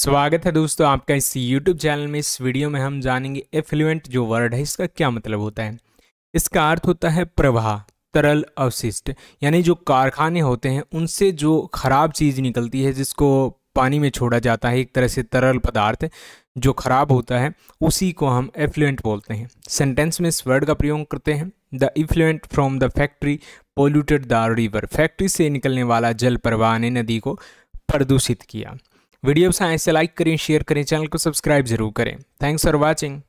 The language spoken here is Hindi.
स्वागत है दोस्तों आपका इस YouTube चैनल में इस वीडियो में हम जानेंगे एफ्लुएंट जो वर्ड है इसका क्या मतलब होता है इसका अर्थ होता है प्रवाह तरल अवशिष्ट यानी जो कारखाने होते हैं उनसे जो खराब चीज़ निकलती है जिसको पानी में छोड़ा जाता है एक तरह से तरल पदार्थ जो खराब होता है उसी को हम एफ्लुएंट बोलते हैं सेंटेंस में इस वर्ड का प्रयोग करते हैं the effluent from the factory polluted the river factory से निकलने वाला जल प्रवाह ने नदी को प्रदूषित किया वीडियो पसंद आए से लाइक करें शेयर करें चैनल को सब्सक्राइब जरूर करें थैंक्स फॉर वॉचिंग